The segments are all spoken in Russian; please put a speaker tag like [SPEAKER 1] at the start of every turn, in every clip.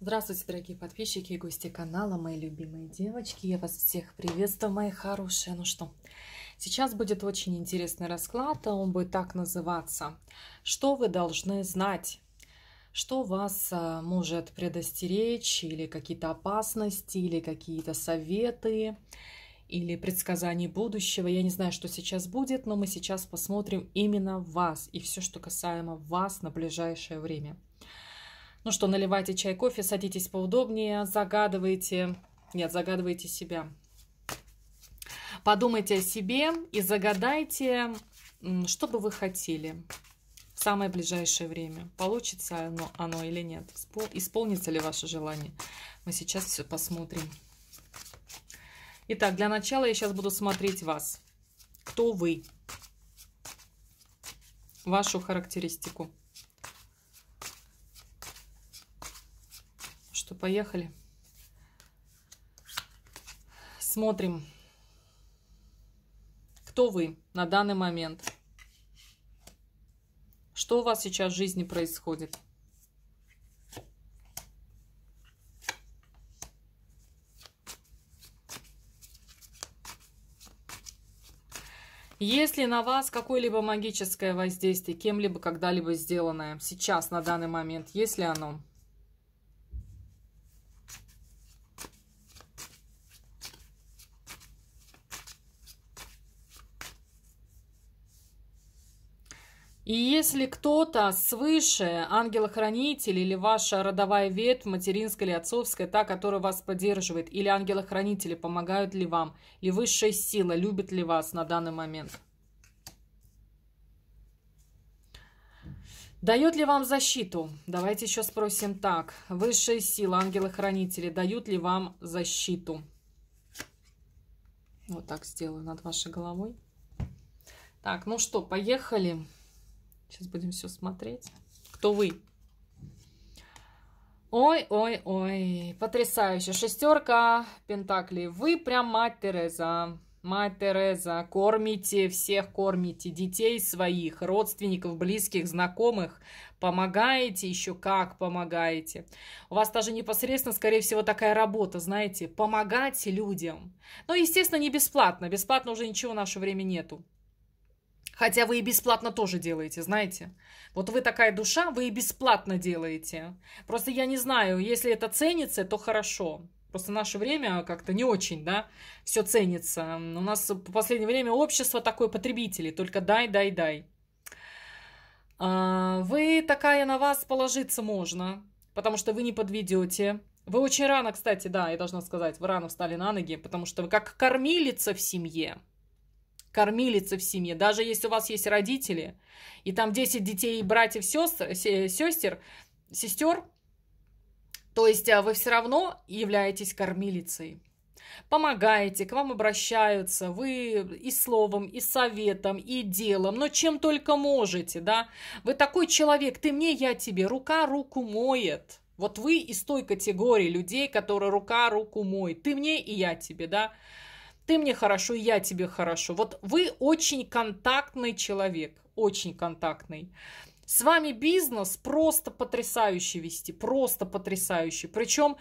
[SPEAKER 1] Здравствуйте, дорогие подписчики и гости канала, мои любимые девочки. Я вас всех приветствую, мои хорошие. Ну что, сейчас будет очень интересный расклад, а он будет так называться. Что вы должны знать? Что вас а, может предостеречь или какие-то опасности, или какие-то советы, или предсказания будущего. Я не знаю, что сейчас будет, но мы сейчас посмотрим именно вас и все, что касаемо вас на ближайшее время – ну что, наливайте чай, кофе, садитесь поудобнее, загадывайте, нет, загадывайте себя. Подумайте о себе и загадайте, что бы вы хотели в самое ближайшее время. Получится оно, оно или нет? Исполнится ли ваше желание? Мы сейчас все посмотрим. Итак, для начала я сейчас буду смотреть вас. Кто вы? Вашу характеристику. что поехали. Смотрим, кто вы на данный момент. Что у вас сейчас в жизни происходит? Если на вас какое-либо магическое воздействие, кем-либо когда-либо сделанное, сейчас, на данный момент, если оно, И если кто-то свыше, ангел-хранитель или ваша родовая ветвь, материнская или отцовская, та, которая вас поддерживает, или ангелы-хранители помогают ли вам, или высшая сила любит ли вас на данный момент? Дает ли вам защиту? Давайте еще спросим так. высшая сила, ангелы-хранители, дают ли вам защиту? Вот так сделаю над вашей головой. Так, ну что, поехали. Поехали. Сейчас будем все смотреть. Кто вы? Ой, ой, ой, потрясающе. Шестерка Пентаклей. Вы прям мать Тереза. Мать Тереза, кормите всех, кормите детей своих, родственников, близких, знакомых, помогаете еще как помогаете. У вас даже непосредственно, скорее всего, такая работа, знаете, помогать людям. Но, ну, естественно, не бесплатно, бесплатно уже ничего в наше время нету. Хотя вы и бесплатно тоже делаете, знаете. Вот вы такая душа, вы и бесплатно делаете. Просто я не знаю, если это ценится, то хорошо. Просто наше время как-то не очень, да, все ценится. У нас в последнее время общество такое потребители, только дай, дай, дай. А, вы такая, на вас положиться можно, потому что вы не подведете. Вы очень рано, кстати, да, я должна сказать, вы рано встали на ноги, потому что вы как кормилица в семье – Кормилица в семье. Даже если у вас есть родители, и там 10 детей, братьев, сестр, сестер, сестер, то есть э, вы все равно являетесь кормилицей. Помогаете, к вам обращаются, вы и словом, и советом, и делом, но чем только можете, да. Вы такой человек, ты мне, я тебе, рука руку моет. Вот вы из той категории людей, которые рука руку моет. Ты мне и я тебе, да ты мне хорошо, я тебе хорошо. Вот вы очень контактный человек, очень контактный. С вами бизнес просто потрясающий вести, просто потрясающий. Причем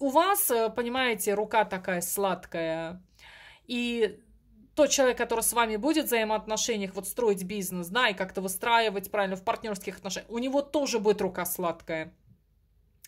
[SPEAKER 1] у вас, э, понимаете, рука такая сладкая. И тот человек, который с вами будет в взаимоотношениях, вот строить бизнес, да, и как-то выстраивать правильно в партнерских отношениях, у него тоже будет рука сладкая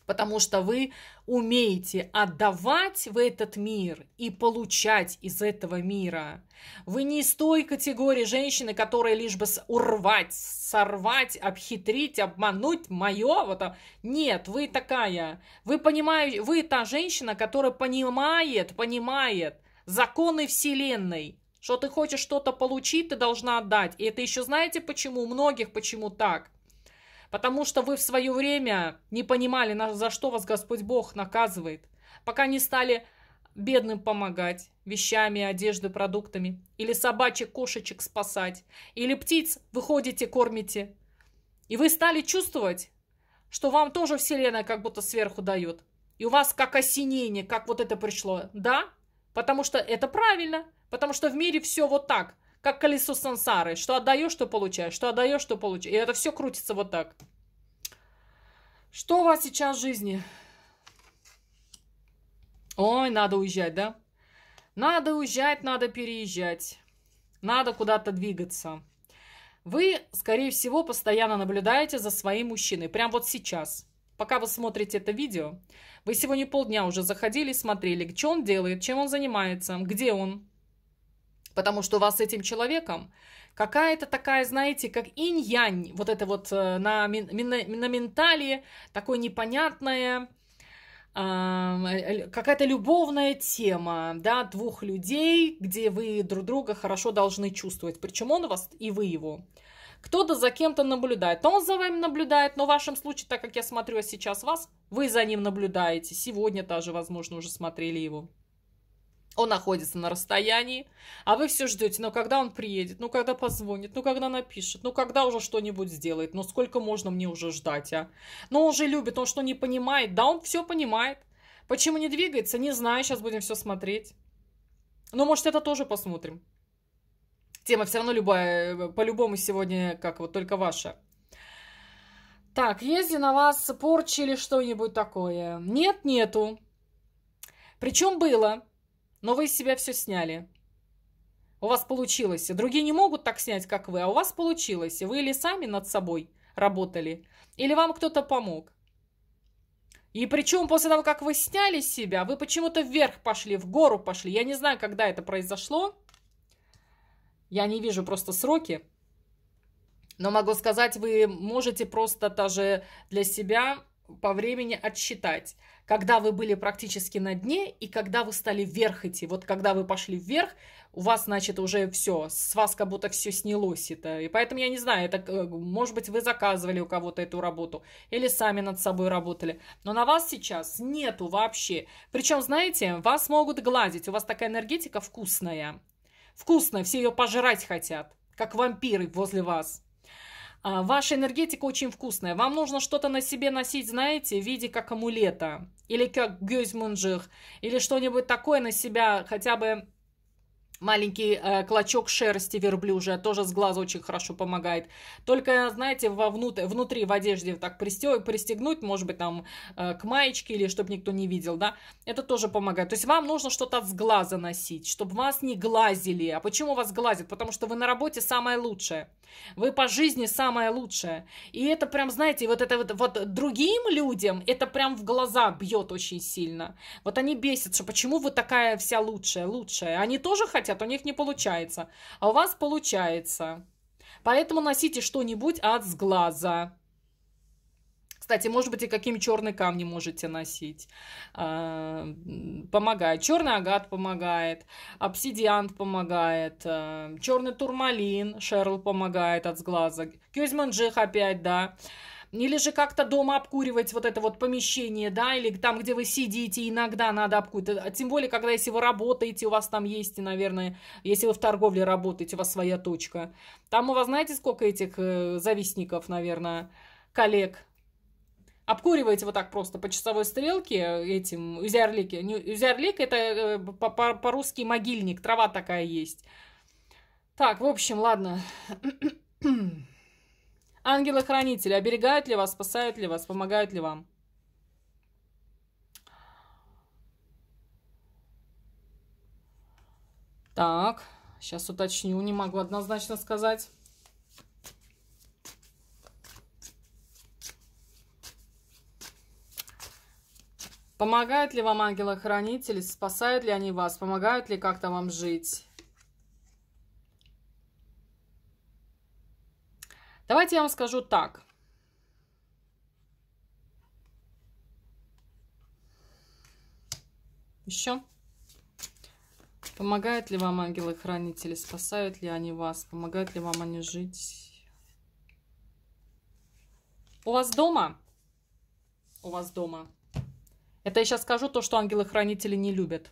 [SPEAKER 1] потому что вы умеете отдавать в этот мир и получать из этого мира. Вы не из той категории женщины, которая лишь бы урвать, сорвать, обхитрить, обмануть мое. Вот. Нет, вы такая. Вы понимаю. вы та женщина, которая понимает, понимает законы Вселенной, что ты хочешь что-то получить, ты должна отдать. И это еще знаете почему? У многих почему так? потому что вы в свое время не понимали, за что вас Господь Бог наказывает, пока не стали бедным помогать, вещами, одеждой, продуктами, или собачек, кошечек спасать, или птиц выходите, кормите. И вы стали чувствовать, что вам тоже Вселенная как будто сверху дает. И у вас как осенение, как вот это пришло. Да, потому что это правильно, потому что в мире все вот так – как колесо сансары. Что отдаешь, что получаешь. Что отдаешь, что получаешь. И это все крутится вот так. Что у вас сейчас в жизни? Ой, надо уезжать, да? Надо уезжать, надо переезжать. Надо куда-то двигаться. Вы, скорее всего, постоянно наблюдаете за своим мужчиной. Прям вот сейчас. Пока вы смотрите это видео, вы сегодня полдня уже заходили и смотрели, что он делает, чем он занимается, где он. Потому что у вас с этим человеком какая-то такая, знаете, как инь-янь, вот это вот э, на, на, на ментале, такое непонятное, а, э, какая-то любовная тема, да, двух людей, где вы друг друга хорошо должны чувствовать, причем он вас и вы его. Кто-то за кем-то наблюдает, он за вами наблюдает, но в вашем случае, так как я смотрю а сейчас вас, вы за ним наблюдаете, сегодня даже, возможно, уже смотрели его. Он находится на расстоянии, а вы все ждете, ну когда он приедет, ну когда позвонит, ну когда напишет, ну когда уже что-нибудь сделает, ну сколько можно мне уже ждать, а? Ну он уже любит, он что не понимает, да он все понимает. Почему не двигается, не знаю, сейчас будем все смотреть. Ну может это тоже посмотрим. Тема все равно любая, э, по-любому сегодня, как вот только ваша. Так, езди на вас порчи или что-нибудь такое? Нет, нету. Причем было. Но вы из себя все сняли. У вас получилось. Другие не могут так снять, как вы, а у вас получилось. Вы или сами над собой работали, или вам кто-то помог. И причем после того, как вы сняли себя, вы почему-то вверх пошли, в гору пошли. Я не знаю, когда это произошло. Я не вижу просто сроки. Но могу сказать, вы можете просто даже для себя по времени отсчитать когда вы были практически на дне и когда вы стали вверх идти. Вот когда вы пошли вверх, у вас, значит, уже все, с вас как будто все снялось это. И поэтому, я не знаю, это, э, может быть, вы заказывали у кого-то эту работу или сами над собой работали. Но на вас сейчас нету вообще. Причем, знаете, вас могут гладить, у вас такая энергетика вкусная. вкусная, все ее пожрать хотят, как вампиры возле вас. А, ваша энергетика очень вкусная. Вам нужно что-то на себе носить, знаете, в виде как амулета или как Гюзмунджих, или что-нибудь такое на себя, хотя бы маленький э, клочок шерсти верблюжа тоже с глаза очень хорошо помогает. Только, знаете, вовнут... внутри в одежде так пристегнуть, может быть, там э, к маечке или чтобы никто не видел, да, это тоже помогает. То есть вам нужно что-то с глаза носить, чтобы вас не глазили. А почему вас глазят? Потому что вы на работе самое лучшее. Вы по жизни самое лучшее. И это прям, знаете, вот это вот, вот другим людям это прям в глаза бьет очень сильно. Вот они бесятся, почему вы такая вся лучшая, лучшая. Они тоже хотят, у них не получается. А у вас получается. Поэтому носите что-нибудь от сглаза. Кстати, может быть, и какими черные камни можете носить. А, помогает. Черный агат помогает, обсидиант помогает, а, черный турмалин, Шерл помогает от сглаза. Кюзманджих опять, да. Или же как-то дома обкуривать вот это вот помещение, да, или там, где вы сидите, иногда надо обкуривать. А тем более, когда если вы работаете, у вас там есть, наверное, если вы в торговле работаете, у вас своя точка. Там у вас, знаете, сколько этих э, завистников, наверное, коллег, обкуриваете вот так просто по часовой стрелке этим узярлики. Узярлик это э, по-русски могильник, трава такая есть. Так, в общем, ладно. Ангелы-хранители, оберегают ли вас, спасают ли вас, помогают ли вам? Так, сейчас уточню, не могу однозначно сказать. Помогают ли вам ангелы-хранители? Спасают ли они вас? Помогают ли как-то вам жить? Давайте я вам скажу так. Еще. Помогают ли вам ангелы-хранители? Спасают ли они вас? Помогают ли вам они жить? У вас дома? У вас дома это я сейчас скажу то, что ангелы-хранители не любят.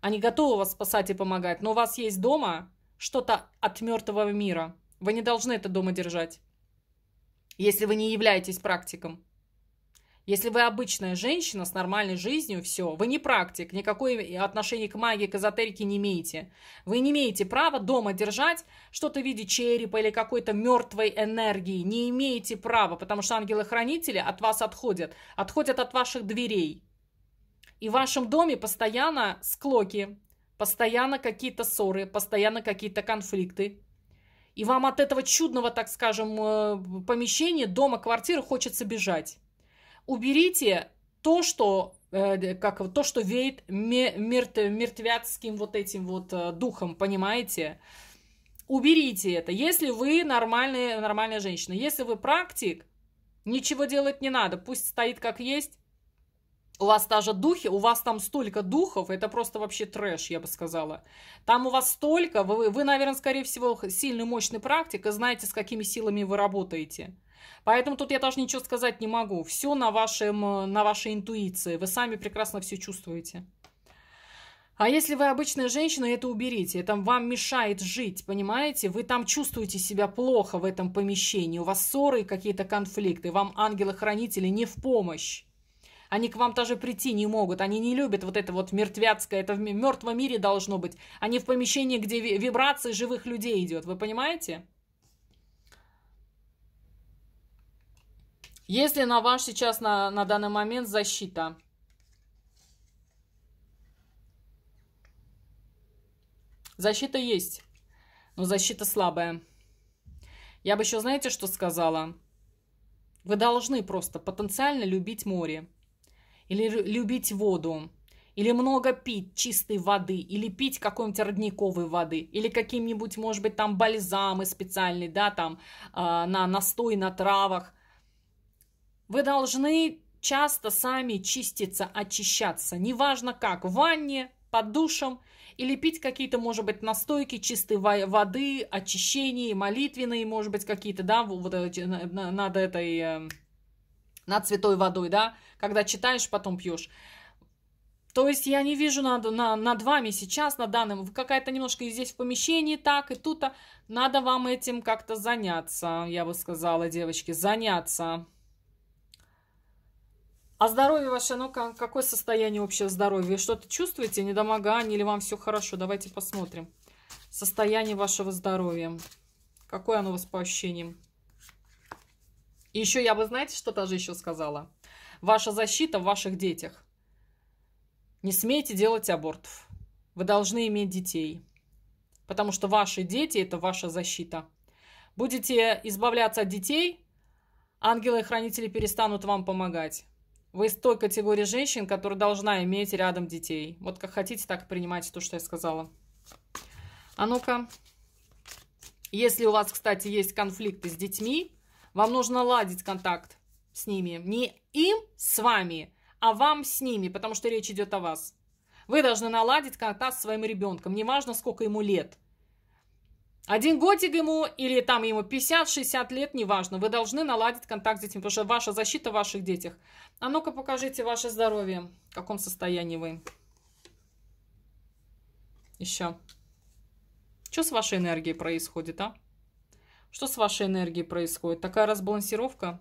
[SPEAKER 1] Они готовы вас спасать и помогать, но у вас есть дома что-то от мертвого мира. Вы не должны это дома держать, если вы не являетесь практиком. Если вы обычная женщина с нормальной жизнью, все, вы не практик, никакой отношения к магии, к эзотерике не имеете. Вы не имеете права дома держать что-то в виде черепа или какой-то мертвой энергии. Не имеете права, потому что ангелы-хранители от вас отходят, отходят от ваших дверей. И в вашем доме постоянно склоки, постоянно какие-то ссоры, постоянно какие-то конфликты. И вам от этого чудного, так скажем, э, помещения, дома, квартиры хочется бежать уберите то, что э, как то, что веет мерт мертвяцким вот этим вот э, духом, понимаете? Уберите это. Если вы нормальная, нормальная женщина, если вы практик, ничего делать не надо, пусть стоит как есть. У вас даже духи, у вас там столько духов, это просто вообще трэш, я бы сказала. Там у вас столько, вы, вы наверное, скорее всего, сильный, мощный практик и знаете, с какими силами вы работаете. Поэтому тут я даже ничего сказать не могу. Все на, вашем, э, на вашей интуиции. Вы сами прекрасно все чувствуете. А если вы обычная женщина, это уберите. Это вам мешает жить, понимаете? Вы там чувствуете себя плохо в этом помещении. У вас ссоры и какие-то конфликты. Вам ангелы-хранители не в помощь. Они к вам даже прийти не могут. Они не любят вот это вот мертвяцкое. Это в мертвом мире должно быть. Они в помещении, где вибрации живых людей идет. Вы понимаете? Есть ли на ваш сейчас на, на данный момент защита? Защита есть, но защита слабая. Я бы еще, знаете, что сказала? Вы должны просто потенциально любить море. Или любить воду. Или много пить чистой воды. Или пить какой-нибудь родниковой воды. Или каким-нибудь, может быть, там бальзамы специальные, да, там э, на настой на травах. Вы должны часто сами чиститься, очищаться. Неважно как, в ванне, под душем или пить какие-то, может быть, настойки чистой воды, очищения, молитвенные, может быть, какие-то, да, вот над этой, эм, над святой водой, да, когда читаешь, потом пьешь. То есть я не вижу над, на, над вами сейчас, на данном, какая-то немножко и здесь в помещении так, и тут-то. Надо вам этим как-то заняться, я бы сказала, девочки, заняться. А здоровье ваше, ну как, какое состояние общего здоровья? Что-то чувствуете? Недомогание или вам все хорошо? Давайте посмотрим. Состояние вашего здоровья. Какое оно у вас по ощущениям? И еще я бы, знаете, что тоже еще сказала? Ваша защита в ваших детях. Не смейте делать абортов. Вы должны иметь детей. Потому что ваши дети – это ваша защита. Будете избавляться от детей, ангелы хранители перестанут вам помогать. Вы из той категории женщин, которая должна иметь рядом детей. Вот как хотите, так принимайте то, что я сказала. А ну-ка. Если у вас, кстати, есть конфликты с детьми, вам нужно ладить контакт с ними. Не им с вами, а вам с ними, потому что речь идет о вас. Вы должны наладить контакт с своим ребенком. Неважно, сколько ему лет. Один годик ему или там ему 50-60 лет, неважно. Вы должны наладить контакт с детьми, потому что ваша защита в ваших детях. А ну-ка покажите ваше здоровье, в каком состоянии вы. Еще. Что с вашей энергией происходит, а? Что с вашей энергией происходит? Такая разбалансировка?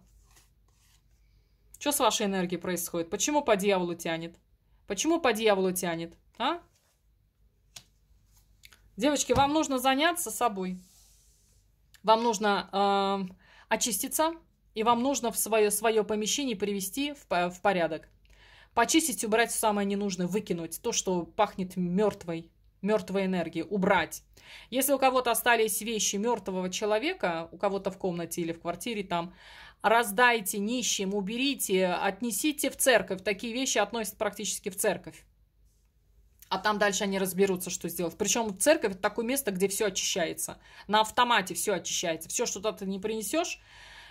[SPEAKER 1] Что с вашей энергией происходит? Почему по дьяволу тянет? Почему по дьяволу тянет, а? Девочки, вам нужно заняться собой. Вам нужно э, очиститься, и вам нужно в свое, свое помещение привести в, в порядок. Почистить, убрать самое ненужное, выкинуть то, что пахнет мертвой, мертвой энергией, убрать. Если у кого-то остались вещи мертвого человека, у кого-то в комнате или в квартире там, раздайте нищим, уберите, отнесите в церковь. Такие вещи относят практически в церковь а там дальше они разберутся, что сделать. Причем церковь – это такое место, где все очищается. На автомате все очищается. Все, что туда ты не принесешь,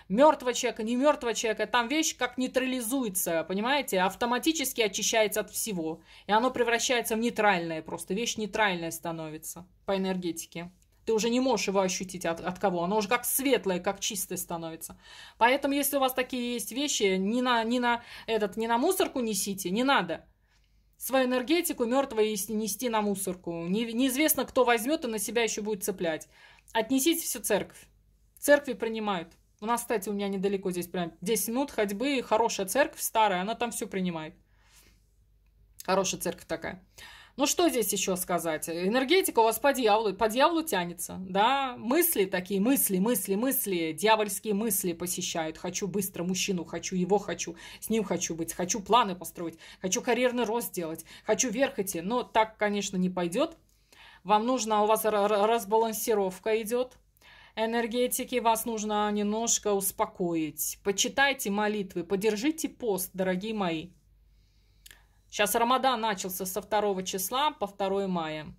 [SPEAKER 1] мертвого человека, не мертвого человека, там вещь как нейтрализуется, понимаете, автоматически очищается от всего. И оно превращается в нейтральное просто, вещь нейтральная становится по энергетике. Ты уже не можешь его ощутить от, от кого. Оно уже как светлое, как чистое становится. Поэтому, если у вас такие есть вещи, не на, не на, этот, не на мусорку несите, не надо свою энергетику мертвой и нести на мусорку. Не, неизвестно, кто возьмет и на себя еще будет цеплять. Отнесите всю церковь. Церкви принимают. У нас, кстати, у меня недалеко здесь прям 10 минут ходьбы, хорошая церковь старая, она там все принимает. Хорошая церковь такая. Ну что здесь еще сказать? Энергетика у вас по дьяволу, по дьяволу тянется, да? Мысли такие, мысли, мысли, мысли, дьявольские мысли посещают. Хочу быстро мужчину, хочу его, хочу, с ним хочу быть, хочу планы построить, хочу карьерный рост сделать, хочу вверх идти. Но так, конечно, не пойдет. Вам нужно, у вас разбалансировка идет, энергетики, вас нужно немножко успокоить. Почитайте молитвы, подержите пост, дорогие мои. Сейчас Рамадан начался со 2 числа по 2 мая.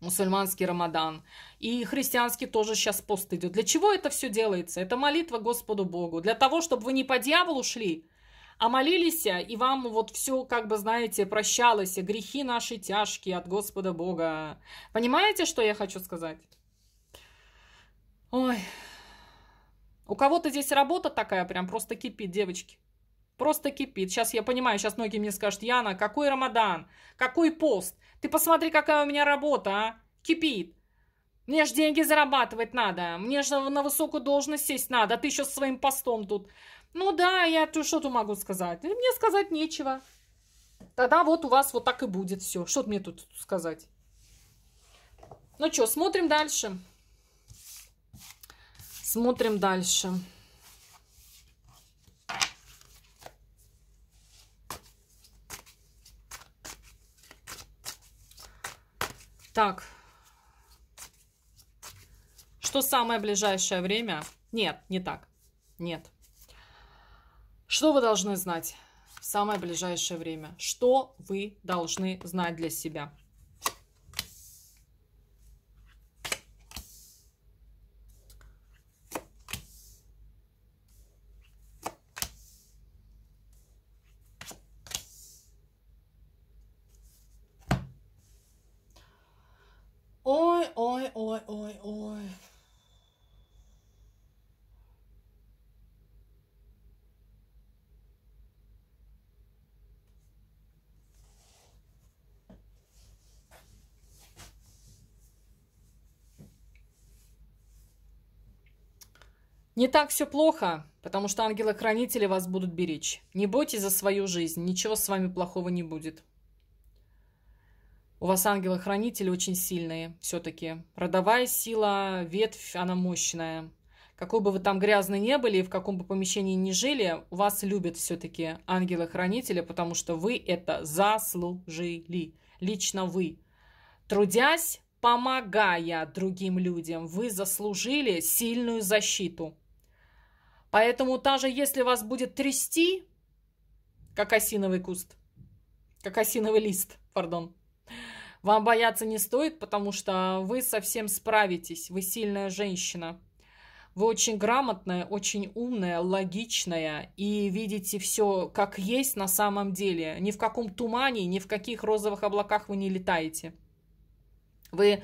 [SPEAKER 1] Мусульманский Рамадан. И христианский тоже сейчас пост идет. Для чего это все делается? Это молитва Господу Богу. Для того, чтобы вы не по дьяволу шли, а молились, и вам вот все, как бы, знаете, прощалось, грехи наши тяжкие от Господа Бога. Понимаете, что я хочу сказать? Ой, у кого-то здесь работа такая прям просто кипит, девочки. Просто кипит. Сейчас я понимаю, сейчас многие мне скажут, Яна, какой Рамадан? Какой пост? Ты посмотри, какая у меня работа, а? Кипит. Мне же деньги зарабатывать надо. Мне же на высокую должность сесть надо. А ты еще со своим постом тут. Ну да, я то, что то могу сказать? Мне сказать нечего. Тогда вот у вас вот так и будет все. Что мне тут сказать? Ну что, смотрим дальше. Смотрим дальше. Так. Что самое ближайшее время? Нет, не так. Нет. Что вы должны знать в самое ближайшее время? Что вы должны знать для себя? Не так все плохо, потому что ангелы-хранители вас будут беречь. Не бойтесь за свою жизнь, ничего с вами плохого не будет. У вас ангелы-хранители очень сильные все-таки. Родовая сила, ветвь, она мощная. Какой бы вы там грязны не были и в каком бы помещении не жили, вас любят все-таки ангелы-хранители, потому что вы это заслужили. Лично вы. Трудясь, помогая другим людям, вы заслужили сильную защиту. Поэтому даже если вас будет трясти, как осиновый куст, как осиновый лист, пардон, вам бояться не стоит, потому что вы совсем справитесь, вы сильная женщина. Вы очень грамотная, очень умная, логичная и видите все как есть на самом деле. Ни в каком тумане, ни в каких розовых облаках вы не летаете. Вы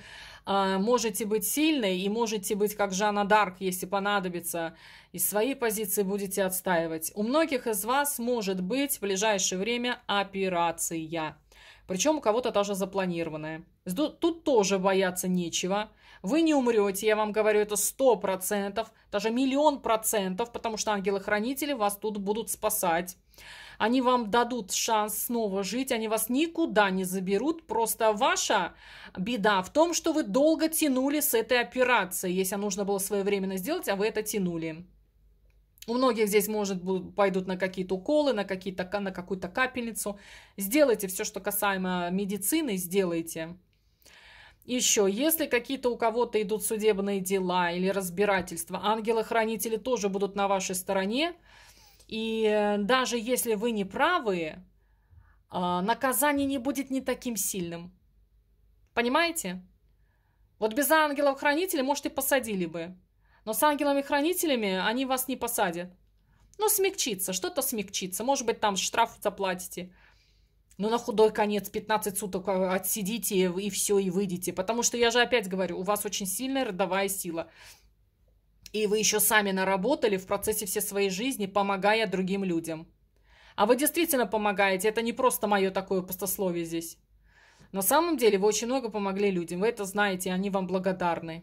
[SPEAKER 1] а, можете быть сильной и можете быть как Жанна Дарк, если понадобится, и свои позиции будете отстаивать. У многих из вас может быть в ближайшее время операция. Причем у кого-то даже запланированная. Тут тоже бояться нечего. Вы не умрете, я вам говорю, это сто процентов, даже миллион процентов, потому что ангелы-хранители вас тут будут спасать. Они вам дадут шанс снова жить, они вас никуда не заберут. Просто ваша беда в том, что вы долго тянули с этой операцией, если нужно было своевременно сделать, а вы это тянули. У многих здесь, может, пойдут на какие-то уколы, на, какие на какую-то капельницу. Сделайте все, что касаемо медицины, сделайте. Еще, если какие-то у кого-то идут судебные дела или разбирательства, ангелы-хранители тоже будут на вашей стороне. И э, даже если вы не правы, а, наказание не будет не таким сильным. Понимаете? Вот без ангелов-хранителей, может, и посадили бы. Но с ангелами-хранителями они вас не посадят. Ну, смягчится, что-то смягчится. Может быть, там штраф заплатите. но ну, на худой конец 15 суток а, отсидите и все, и выйдите. Потому что я же опять говорю, у вас очень сильная родовая сила. И вы еще сами наработали в процессе всей своей жизни, помогая другим людям. А вы действительно помогаете, это не просто мое такое пустословие здесь. На самом деле вы очень много помогли людям, вы это знаете, они вам благодарны.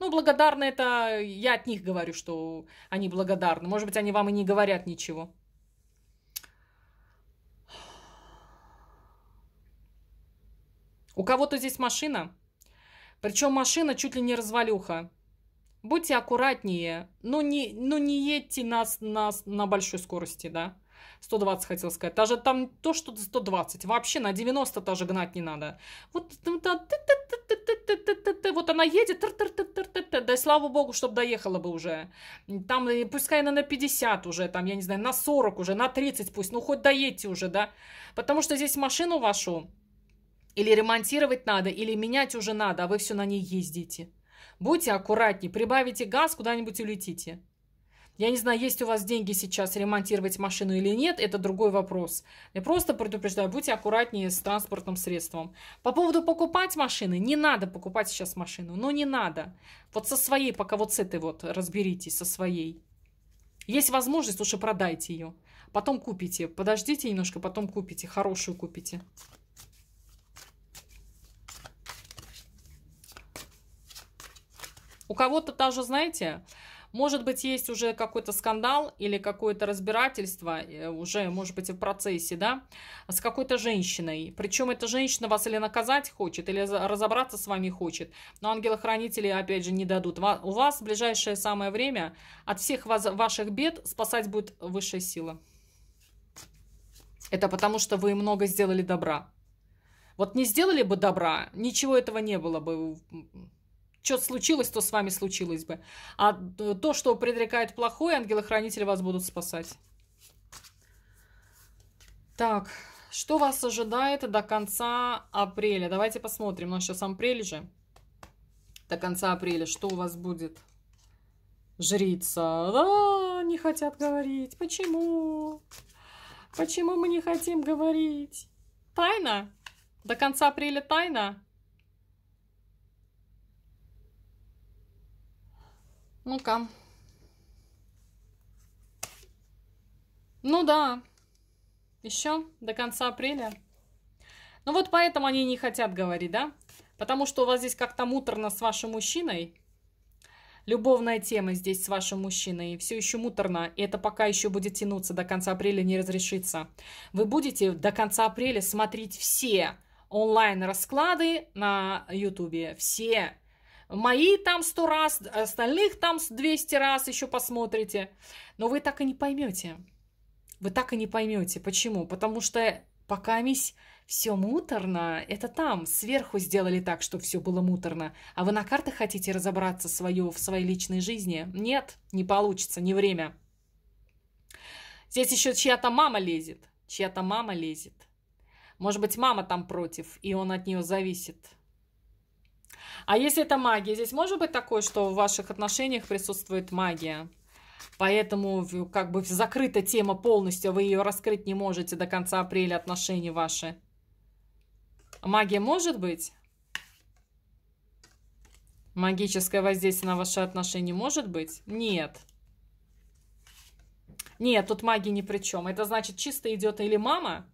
[SPEAKER 1] Ну, благодарны это я от них говорю, что они благодарны. Может быть, они вам и не говорят ничего. У кого-то здесь машина, причем машина чуть ли не развалюха будьте аккуратнее, но не, но не едьте нас, нас на большой скорости, да. 120 хотел сказать. Даже там то, что 120. Вообще на 90 даже гнать не надо. Вот, вот она едет. Да слава богу, чтобы доехала бы уже. Там пускай она на 50 уже, там, я не знаю, на 40 уже, на 30 пусть. Ну хоть доедьте уже, да. Потому что здесь машину вашу или ремонтировать надо, или менять уже надо, а вы все на ней ездите. Будьте аккуратнее, прибавите газ, куда-нибудь улетите. Я не знаю, есть у вас деньги сейчас ремонтировать машину или нет, это другой вопрос. Я просто предупреждаю, будьте аккуратнее с транспортным средством. По поводу покупать машины, не надо покупать сейчас машину, но ну не надо. Вот со своей, пока вот с этой вот разберитесь, со своей. Есть возможность, лучше продайте ее. Потом купите. Подождите немножко, потом купите. Хорошую купите. У кого-то даже, знаете, может быть, есть уже какой-то скандал или какое-то разбирательство, э, уже, может быть, в процессе, да, с какой-то женщиной. Причем эта женщина вас или наказать хочет, или разобраться с вами хочет. Но ангелы-хранители, опять же, не дадут. У вас в ближайшее самое время от всех ваших бед спасать будет высшая сила. Это потому, что вы много сделали добра. Вот не сделали бы добра, ничего этого не было бы что случилось, то с вами случилось бы. А э, то, что предрекает плохое, ангелы-хранители вас будут спасать. Так, что вас ожидает до конца апреля? Давайте посмотрим. У нас сейчас апрель же. До конца апреля что у вас будет? Жрица. Да, не хотят говорить. Почему? Почему мы не хотим говорить? Тайна? До конца апреля тайна? Ну-ка. Ну да, еще до конца апреля. Ну вот поэтому они не хотят говорить, да? Потому что у вас здесь как-то муторно с вашим мужчиной. Любовная тема здесь с вашим мужчиной. все еще муторно. И это пока еще будет тянуться до конца апреля, не разрешится. Вы будете до конца апреля смотреть все онлайн-расклады на ютубе. Все Мои там сто раз, остальных там 200 раз еще посмотрите. Но вы так и не поймете. Вы так и не поймете. Почему? Потому что пока мись все муторно, это там, сверху сделали так, чтобы все было муторно. А вы на картах хотите разобраться свое, в своей личной жизни? Нет, не получится, не время. Здесь еще чья-то мама лезет, чья-то мама лезет. Может быть, мама там против, и он от нее зависит. А если это магия, здесь может быть такое, что в ваших отношениях присутствует магия? Поэтому как бы закрыта тема полностью, вы ее раскрыть не можете до конца апреля отношения ваши. Магия может быть? Магическое воздействие на ваши отношения может быть? Нет. Нет, тут магии ни при чем. Это значит, чисто идет или мама,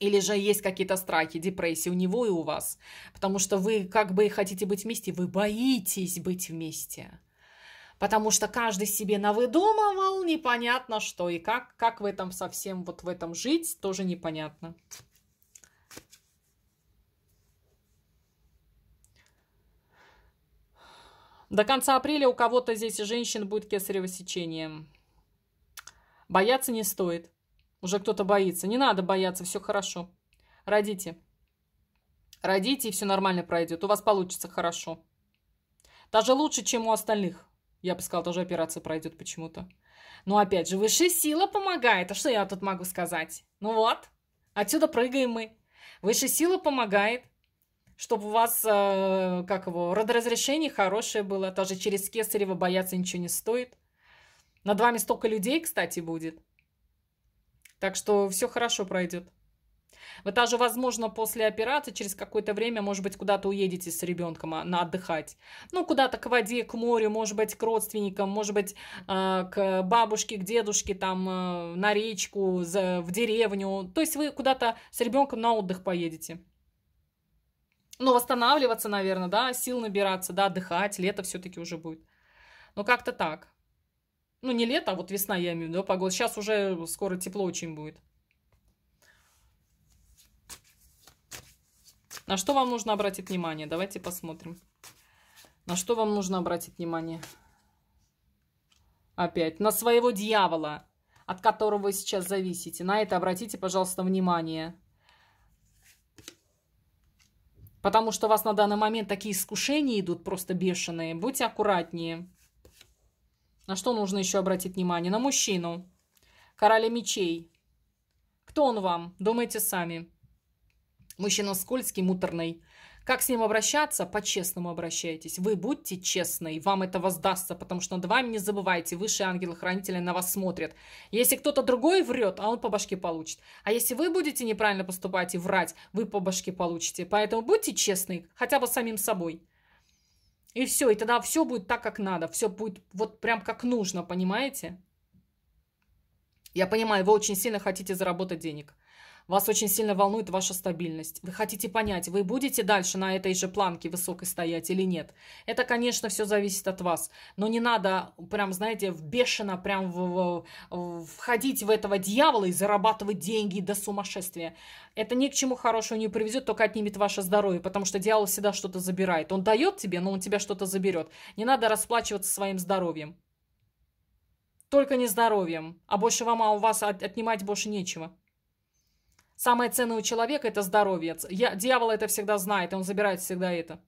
[SPEAKER 1] или же есть какие-то страхи, депрессии у него и у вас. Потому что вы как бы и хотите быть вместе, вы боитесь быть вместе. Потому что каждый себе навыдумывал непонятно что и как. Как в этом совсем, вот в этом жить, тоже непонятно. До конца апреля у кого-то здесь женщин будет кесарево сечение. Бояться не стоит. Уже кто-то боится. Не надо бояться, все хорошо. Родите. Родите, и все нормально пройдет. У вас получится хорошо. Даже лучше, чем у остальных. Я бы сказала, тоже операция пройдет почему-то. Но опять же, высшая сила помогает. А что я тут могу сказать? Ну вот, отсюда прыгаем мы. Высшая сила помогает, чтобы у вас, э, как его, родоразрешение хорошее было. Даже через Кесарева бояться ничего не стоит. Над вами столько людей, кстати, будет. Так что все хорошо пройдет. Вы даже, возможно, после операции через какое-то время, может быть, куда-то уедете с ребенком а, на отдыхать. Ну, куда-то к воде, к морю, может быть, к родственникам, может быть, а, к бабушке, к дедушке, там, э, на речку, в деревню. То есть вы куда-то с ребенком на отдых поедете. Ну, восстанавливаться, наверное, да, сил набираться, да, отдыхать. Лето все-таки уже будет. Ну, как-то так. Ну, не лето, а вот весна, я имею в виду, погода. Сейчас уже скоро тепло очень будет. На что вам нужно обратить внимание? Давайте посмотрим. На что вам нужно обратить внимание? Опять. На своего дьявола, от которого вы сейчас зависите. На это обратите, пожалуйста, внимание. Потому что у вас на данный момент такие искушения идут просто бешеные. Будьте аккуратнее. На что нужно еще обратить внимание? На мужчину. Короля мечей. Кто он вам? Думайте сами. Мужчина скользкий, муторный. Как с ним обращаться? По-честному обращайтесь. Вы будьте честны, вам это воздастся, потому что над вами не забывайте, высшие ангелы-хранители на вас смотрят. Если кто-то другой врет, а он по башке получит. А если вы будете неправильно поступать и врать, вы по башке получите. Поэтому будьте честны, хотя бы самим собой. И все, и тогда все будет так, как надо, все будет вот прям как нужно, понимаете? Я понимаю, вы очень сильно хотите заработать денег. Вас очень сильно волнует ваша стабильность. Вы хотите понять, вы будете дальше на этой же планке высокой стоять или нет. Это, конечно, все зависит от вас. Но не надо прям, знаете, в бешено прям в, в, входить в этого дьявола и зарабатывать деньги до сумасшествия. Это ни к чему хорошему не приведет, только отнимет ваше здоровье, потому что дьявол всегда что-то забирает. Он дает тебе, но он тебя что-то заберет. Не надо расплачиваться своим здоровьем. Только не здоровьем. А больше вам, а у вас от, отнимать больше нечего. Самое ценное у человека – это здоровье. Я, дьявол это всегда знает, и он забирает всегда это.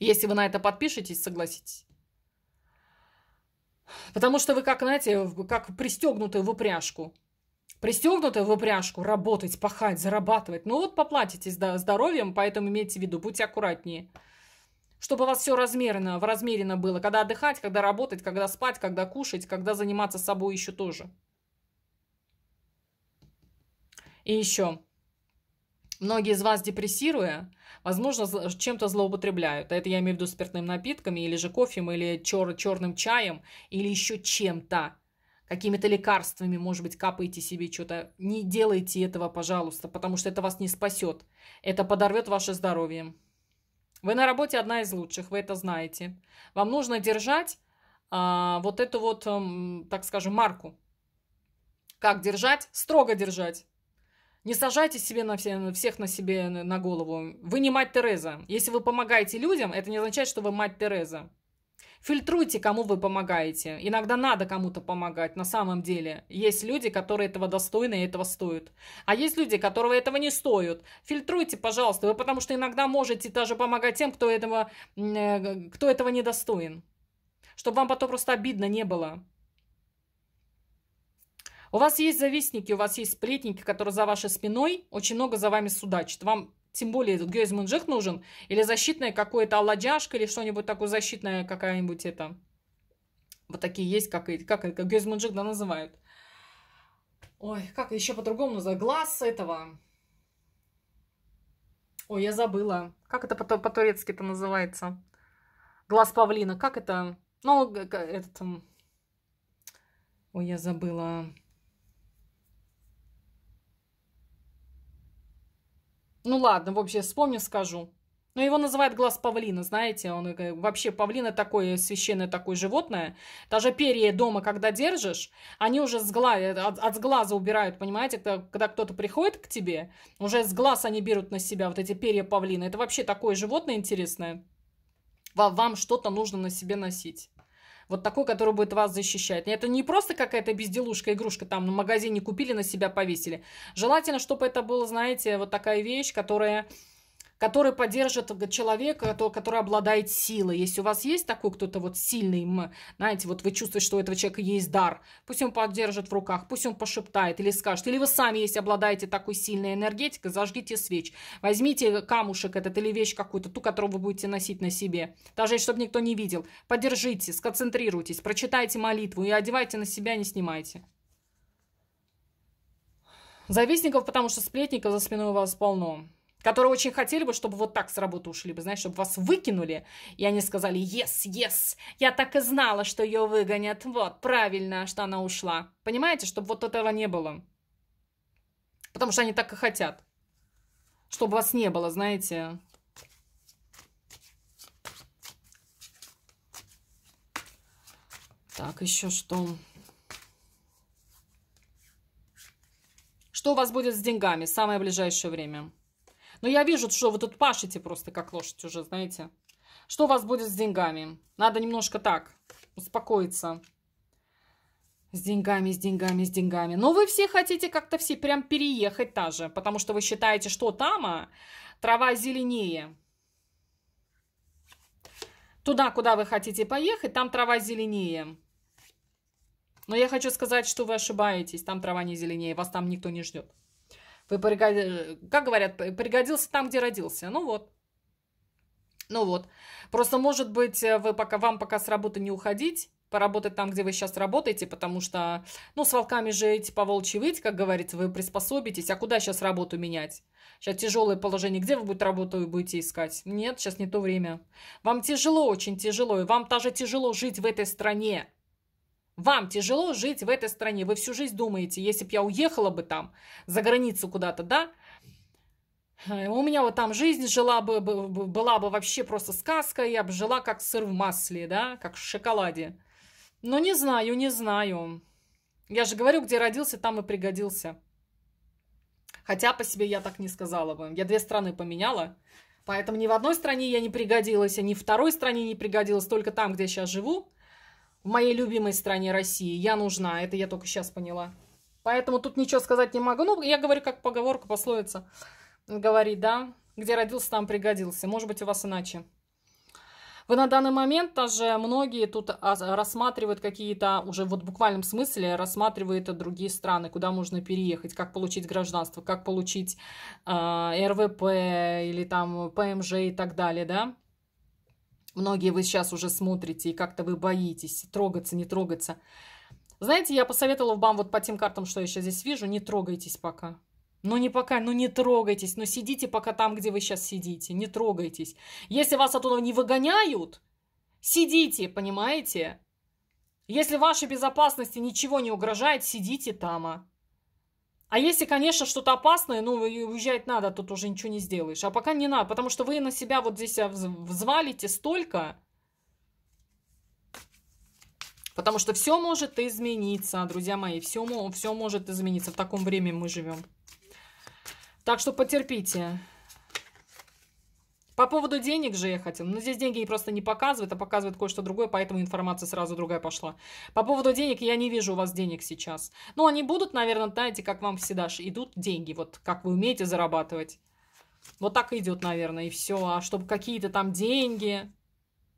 [SPEAKER 1] Если вы на это подпишетесь, согласитесь. Потому что вы, как, знаете, как пристегнутые в упряжку. Пристегнутые в упряжку, работать, пахать, зарабатывать. Ну вот поплатитесь да, здоровьем, поэтому имейте в виду, будьте аккуратнее. Чтобы у вас все размеренно, в размеренно было. Когда отдыхать, когда работать, когда спать, когда кушать, когда заниматься собой еще тоже. И еще, многие из вас, депрессируя, возможно, чем-то злоупотребляют. А это я имею в виду спиртными напитками, или же кофе, или чер- черным чаем, или еще чем-то. Какими-то лекарствами, может быть, капаете себе что-то. Не делайте этого, пожалуйста, потому что это вас не спасет. Это подорвет ваше здоровье. Вы на работе одна из лучших, вы это знаете. Вам нужно держать а, вот эту вот, эм, так скажем, марку. Как держать? Строго держать. Не сажайте себе на все, всех на себе на голову. Вы не мать Тереза. Если вы помогаете людям, это не означает, что вы мать Тереза. Фильтруйте, кому вы помогаете. Иногда надо кому-то помогать, на самом деле. Есть люди, которые этого достойны и этого стоят. А есть люди, которого этого не стоят. Фильтруйте, пожалуйста, вы потому что иногда можете даже помогать тем, кто этого, э, кто этого не достоин. Чтобы вам потом просто обидно не было. У вас есть завистники, у вас есть сплетники, которые за вашей спиной очень много за вами судачат. Вам тем более этот гёйзмунджих нужен, или защитная какое-то аладяшка, или что-нибудь такое защитное, какая-нибудь это. Вот такие есть, как, и, как, как гёйзмунджих, да, называют. Ой, как еще по-другому называют? Глаз этого. Ой, я забыла. Как это по-турецки это называется? Глаз павлина. Как это? Ну, этот... Ой, я забыла. Ну ладно, вообще вспомню, скажу. Но ну, его называют глаз павлина, знаете, он вообще павлин такое священное такое животное. Даже перья дома, когда держишь, они уже с гла... Э, от, от глаза убирают, понимаете, когда, когда кто-то приходит к тебе, уже с глаз они берут на себя вот эти перья павлина. Это вообще такое животное интересное. вам что-то нужно на себе носить. Вот такой, который будет вас защищать. Это не просто какая-то безделушка, игрушка там на магазине купили, на себя повесили. Желательно, чтобы это было, знаете, вот такая вещь, которая который поддержит человека, который обладает силой. Если у вас есть такой кто-то вот сильный, знаете, вот вы чувствуете, что у этого человека есть дар, пусть он поддержит в руках, пусть он пошептает или скажет. Или вы сами, если обладаете такой сильной энергетикой, зажгите свеч. Возьмите камушек этот или вещь какую-то, ту, которую вы будете носить на себе. Даже чтобы никто не видел. Поддержите, сконцентрируйтесь, прочитайте молитву и одевайте на себя, не снимайте. Завистников, потому что сплетников за спиной у вас полно которые очень хотели бы, чтобы вот так с работы ушли бы, знаешь, чтобы вас выкинули, и они сказали «Yes, yes, я так и знала, что ее выгонят, вот, правильно, что она ушла». Понимаете, чтобы вот этого не было. Потому что они так и хотят. Чтобы вас не было, знаете. Так, еще что? Что у вас будет с деньгами в самое ближайшее время? Но я вижу, что вы тут пашете просто как лошадь уже, знаете. Что у вас будет с деньгами? Надо немножко так успокоиться. С деньгами, с деньгами, с деньгами. Но ну, вы все хотите как-то все прям переехать та же, потому что вы считаете, что там а, трава зеленее. Туда, куда вы хотите поехать, там трава зеленее. Но я хочу сказать, что вы ошибаетесь, там трава не зеленее, вас там никто не ждет. Вы пригод... Как говорят, пригодился там, где родился. Ну вот. Ну вот. Просто, может быть, э, вы пока, вам пока с работы не уходить, поработать там, где вы сейчас работаете, потому что, ну, с волками жить, по волчьи выть, как говорится, вы приспособитесь. А куда сейчас работу менять? Сейчас тяжелое положение. Где вы будете работу будете искать? Нет, сейчас не то время. Вам тяжело, очень тяжело. И вам даже тяжело жить в этой стране. Вам тяжело жить в этой стране. Вы всю жизнь думаете, если бы я уехала бы там, за границу куда-то, да? У меня вот там жизнь жила бы, была бы вообще просто сказка, я бы жила как сыр в масле, да, как в шоколаде. Но ну, не знаю, не знаю. Я же говорю, где родился, там и пригодился. Хотя по себе я так не сказала бы. Я две страны поменяла. Поэтому ни в одной стране я не пригодилась, а ни в второй стране не пригодилась, только там, где я сейчас живу в моей любимой стране России. Я нужна, это я только сейчас поняла. Поэтому тут ничего сказать не могу. Ну, я говорю, как поговорка, пословица. Говорит, да, где родился, там пригодился. Может быть, у вас иначе. Вы на данный момент даже многие тут а, рассматривают какие-то, уже вот в буквальном смысле, рассматривают другие страны, куда можно переехать, как получить гражданство, как получить а, э, РВП или там ПМЖ эм и так далее, да. Многие вы сейчас уже смотрите и как-то вы боитесь трогаться, не трогаться. Знаете, я посоветовала вам вот по тем картам, что я сейчас здесь вижу, не трогайтесь пока. Но ну, не пока, но ну, не трогайтесь, но ну, сидите пока там, где вы сейчас сидите, не трогайтесь. Если вас оттуда не выгоняют, сидите, понимаете? Если вашей безопасности ничего не угрожает, сидите там, а. А если, конечно, что-то опасное, ну, уезжать надо, тут уже ничего не сделаешь. А пока не надо, потому что вы на себя вот здесь а взвалите столько, потому что все может измениться, друзья мои, все, все может измениться. В таком времени мы живем. Так что потерпите. По поводу денег же я хотел, Но ну, здесь деньги просто не показывают, а показывают кое-что другое, поэтому информация сразу другая пошла. По поводу денег я не вижу у вас денег сейчас. Ну, они будут, наверное, знаете, как вам всегда идут деньги, вот как вы умеете зарабатывать. Вот так идет, наверное, и все. А чтобы какие-то там деньги...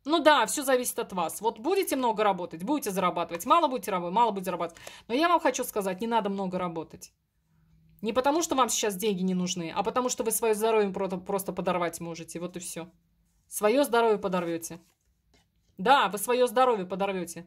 [SPEAKER 1] Ну да, все зависит от вас. Вот будете много работать, будете зарабатывать. Мало будете работать, мало будете зарабатывать. Но я вам хочу сказать, не надо много работать. Не потому, что вам сейчас деньги не нужны, а потому, что вы свое здоровье просто подорвать можете. Вот и все. Свое здоровье подорвете. Да, вы свое здоровье подорвете.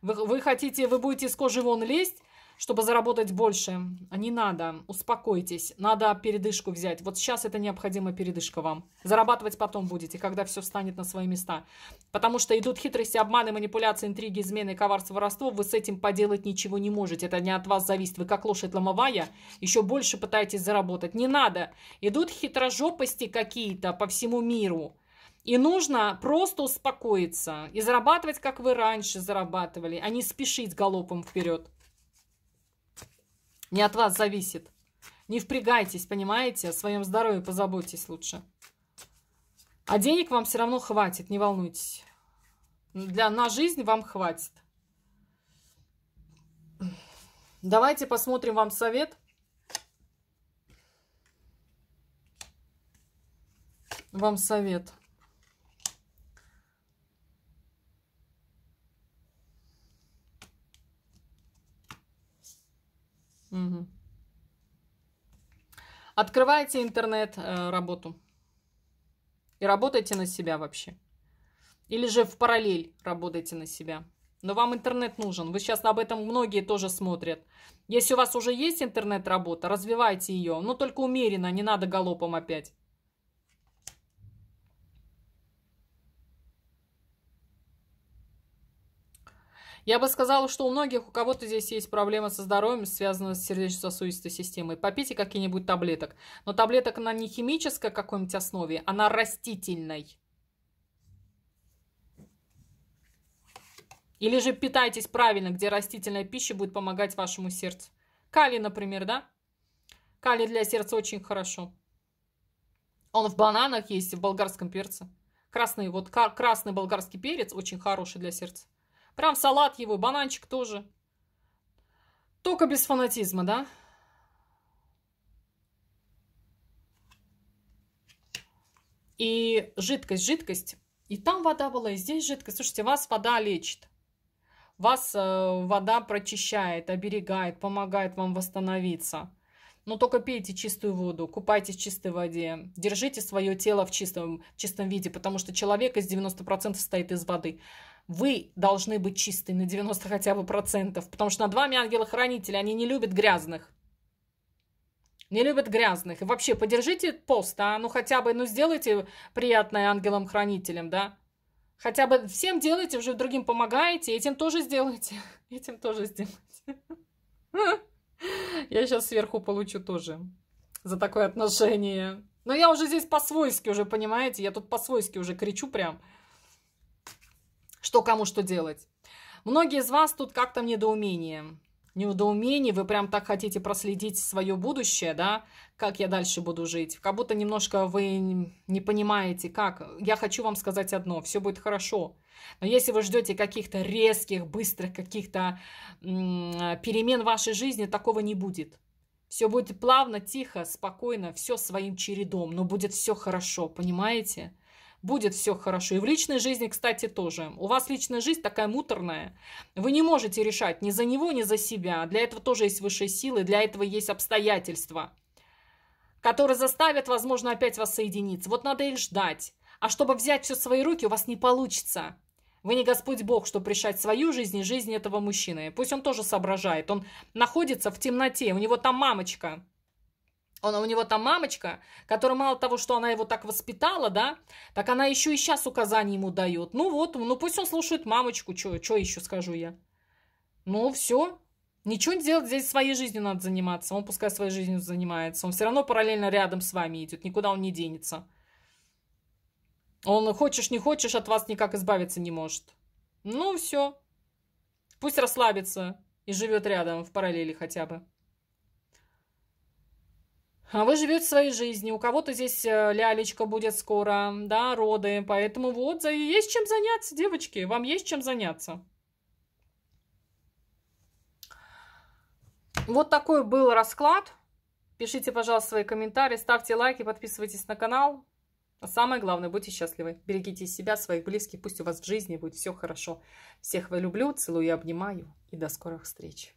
[SPEAKER 1] Вы, вы хотите, вы будете с кожи вон лезть, чтобы заработать больше. Не надо, успокойтесь, надо передышку взять. Вот сейчас это необходимая передышка вам. Зарабатывать потом будете, когда все встанет на свои места. Потому что идут хитрости, обманы, манипуляции, интриги, измены, коварство, воровство. Вы с этим поделать ничего не можете. Это не от вас зависит. Вы как лошадь ломовая, еще больше пытаетесь заработать. Не надо. Идут хитрожопости какие-то по всему миру. И нужно просто успокоиться и зарабатывать, как вы раньше зарабатывали, а не спешить галопом вперед. Не от вас зависит. Не впрягайтесь, понимаете? О своем здоровье позаботьтесь лучше. А денег вам все равно хватит, не волнуйтесь. Для, на жизнь вам хватит. Давайте посмотрим вам совет. Вам совет. Угу. Открывайте интернет-работу. Э, И работайте на себя вообще. Или же в параллель работайте на себя. Но вам интернет нужен. Вы сейчас об этом многие тоже смотрят. Если у вас уже есть интернет-работа, развивайте ее. Но ну, только умеренно, не надо галопом опять. Я бы сказала, что у многих, у кого-то здесь есть проблемы со здоровьем, связанные с сердечно-сосудистой системой. Попейте какие-нибудь таблеток. Но таблеток она не химическая какой-нибудь основе, она а растительной. Или же питайтесь правильно, где растительная пища будет помогать вашему сердцу. Калий, например, да? Калий для сердца очень хорошо. Он в бананах есть, в болгарском перце. Красный, вот красный болгарский перец очень хороший для сердца. Прям салат его, бананчик тоже. Только без фанатизма, да? И жидкость, жидкость. И там вода была, и здесь жидкость. Слушайте, вас вода лечит. Вас э, вода прочищает, оберегает, помогает вам восстановиться. Но только пейте чистую воду, купайтесь в чистой воде, держите свое тело в чистом, в чистом виде, потому что человек из 90% состоит из воды вы должны быть чисты на 90 хотя бы процентов, потому что над вами ангелы-хранители, они не любят грязных. Не любят грязных. И вообще, подержите пост, а ну хотя бы, ну сделайте приятное ангелам-хранителям, да? Хотя бы всем делайте, уже другим помогаете, этим тоже сделайте. Этим тоже сделайте. Я сейчас сверху получу тоже за такое отношение. Но я уже здесь по-свойски уже, понимаете? Я тут по-свойски уже кричу прям что кому что делать. Многие из вас тут как-то в недоумении. Неудоумении вы прям так хотите проследить свое будущее, да, как я дальше буду жить. Как будто немножко вы не понимаете, как. Я хочу вам сказать одно, все будет хорошо. Но если вы ждете каких-то резких, быстрых каких-то перемен в вашей жизни, такого не будет. Все будет плавно, тихо, спокойно, все своим чередом, но будет все хорошо, понимаете? будет все хорошо. И в личной жизни, кстати, тоже. У вас личная жизнь такая муторная. Вы не можете решать ни за него, ни за себя. Для этого тоже есть высшие силы, для этого есть обстоятельства, которые заставят, возможно, опять вас соединиться. Вот надо их ждать. А чтобы взять все в свои руки, у вас не получится. Вы не Господь Бог, чтобы решать свою жизнь и жизнь этого мужчины. Пусть он тоже соображает. Он находится в темноте, у него там мамочка. Он, у него там мамочка, которая мало того, что она его так воспитала, да, так она еще и сейчас указания ему дает. Ну вот, ну пусть он слушает мамочку, что еще скажу я. Ну все, ничего не делать, здесь своей жизнью надо заниматься. Он пускай своей жизнью занимается. Он все равно параллельно рядом с вами идет, никуда он не денется. Он хочешь, не хочешь, от вас никак избавиться не может. Ну все, пусть расслабится и живет рядом в параллели хотя бы. А вы живете своей жизнью, у кого-то здесь э, лялечка будет скоро, да, роды, поэтому вот, есть чем заняться, девочки, вам есть чем заняться. Вот такой был расклад. Пишите, пожалуйста, свои комментарии, ставьте лайки, подписывайтесь на канал. А самое главное, будьте счастливы. Берегите себя, своих близких. Пусть у вас в жизни будет все хорошо. Всех я люблю, целую и обнимаю. И до скорых встреч.